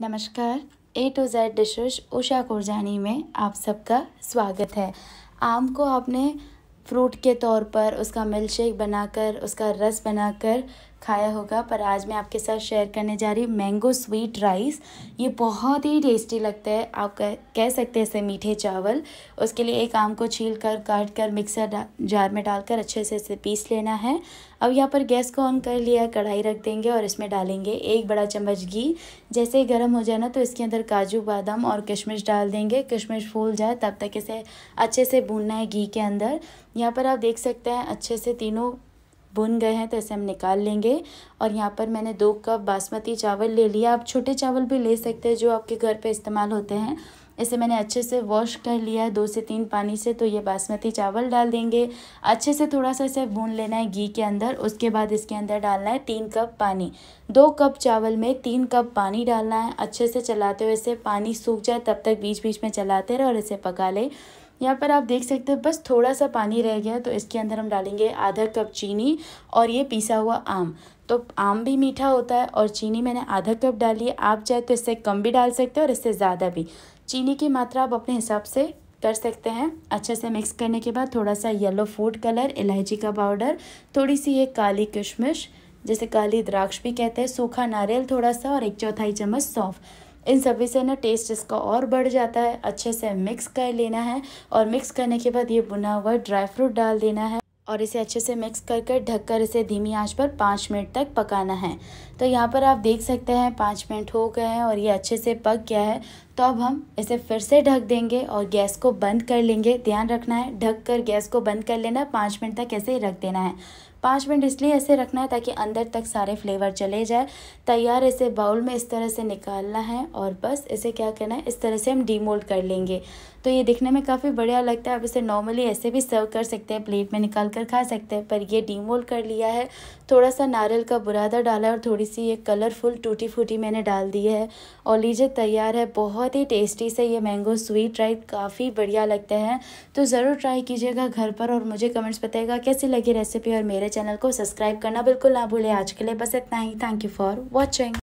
नमस्कार A to Z dishes Usha Kurjani में आप सबका स्वागत है आम को आपने फ्रूट के तौर पर उसका मिल्कशेक बनाकर उसका रस बनाकर खाया होगा पर आज मैं आपके साथ शेयर करने जा रही हूँ मैंगो स्वीट राइस ये बहुत ही टेस्टी लगता है आप कह कह सकते हैं इसे मीठे चावल उसके लिए एक आम को छील कर काट कर मिक्सर जार में डालकर अच्छे से इसे पीस लेना है अब यहाँ पर गैस को ऑन कर लिया कढ़ाई रख देंगे और इसमें डालेंगे एक बड़ा चम्मच घी जैसे ही गर्म हो जाए ना तो इसके अंदर काजू बादाम और किशमिश डाल देंगे किशमिश फूल जाए तब तक इसे अच्छे से भूनना है घी के अंदर यहाँ पर आप देख सकते हैं अच्छे से तीनों भुन गए हैं तो इसे हम निकाल लेंगे और यहाँ पर मैंने दो कप बासमती चावल ले लिया आप छोटे चावल भी ले सकते हैं जो आपके घर पे इस्तेमाल होते हैं इसे मैंने अच्छे से वॉश कर लिया है दो से तीन पानी से तो ये बासमती चावल डाल देंगे अच्छे से थोड़ा सा इसे भून लेना है घी के अंदर उसके बाद इसके अंदर डालना है तीन कप पानी दो कप चावल में तीन कप पानी डालना है अच्छे से चलाते हुए इसे पानी सूख जाए तब तक बीच बीच में चलाते रहे और इसे पका ले यहाँ पर आप देख सकते हैं बस थोड़ा सा पानी रह गया तो इसके अंदर हम डालेंगे आधा कप चीनी और ये पीसा हुआ आम तो आम भी मीठा होता है और चीनी मैंने आधा कप डाली है आप चाहे तो इससे कम भी डाल सकते हैं और इससे ज़्यादा भी चीनी की मात्रा आप अपने हिसाब से कर सकते हैं अच्छे से मिक्स करने के बाद थोड़ा सा येलो फूड कलर इलायची का पाउडर थोड़ी सी ये काली किशमिश जैसे काली द्राक्ष भी कहते हैं सूखा नारियल थोड़ा सा और एक चौथाई चम्मच सौंफ इन सभी से ना टेस्ट इसका और बढ़ जाता है अच्छे से मिक्स कर लेना है और मिक्स करने के बाद ये बुना हुआ ड्राई फ्रूट डाल देना है और इसे अच्छे से मिक्स कर कर ढककर इसे धीमी आंच पर पाँच मिनट तक पकाना है तो यहाँ पर आप देख सकते हैं पाँच मिनट हो गए हैं और ये अच्छे से पक गया है तो अब हम इसे फिर से ढक देंगे और गैस को बंद कर लेंगे ध्यान रखना है ढक कर गैस को बंद कर लेना पाँच मिनट तक ऐसे ही रख देना है पाँच मिनट इसलिए ऐसे रखना है ताकि अंदर तक सारे फ्लेवर चले जाए तैयार इसे बाउल में इस तरह से निकालना है और बस इसे क्या करना है इस तरह से हम डीमोल्ड कर लेंगे तो ये दिखने में काफ़ी बढ़िया लगता है आप इसे नॉर्मली ऐसे भी सर्व कर सकते हैं प्लेट में निकाल कर खा सकते हैं पर ये डीमोल्ड कर लिया है थोड़ा सा नारियल का बुरादा डाला है और थोड़ी सी ये कलरफुल टूटी फूटी मैंने डाल दी है और लीजिए तैयार है बहुत बहुत ही टेस्टी से ये मैंगो स्वीट राइट काफ़ी बढ़िया लगते हैं तो ज़रूर ट्राई कीजिएगा घर पर और मुझे कमेंट्स बताइएगा कैसी लगी रेसिपी और मेरे चैनल को सब्सक्राइब करना बिल्कुल ना भूलें आज के लिए बस इतना ही थैंक यू फॉर वॉचिंग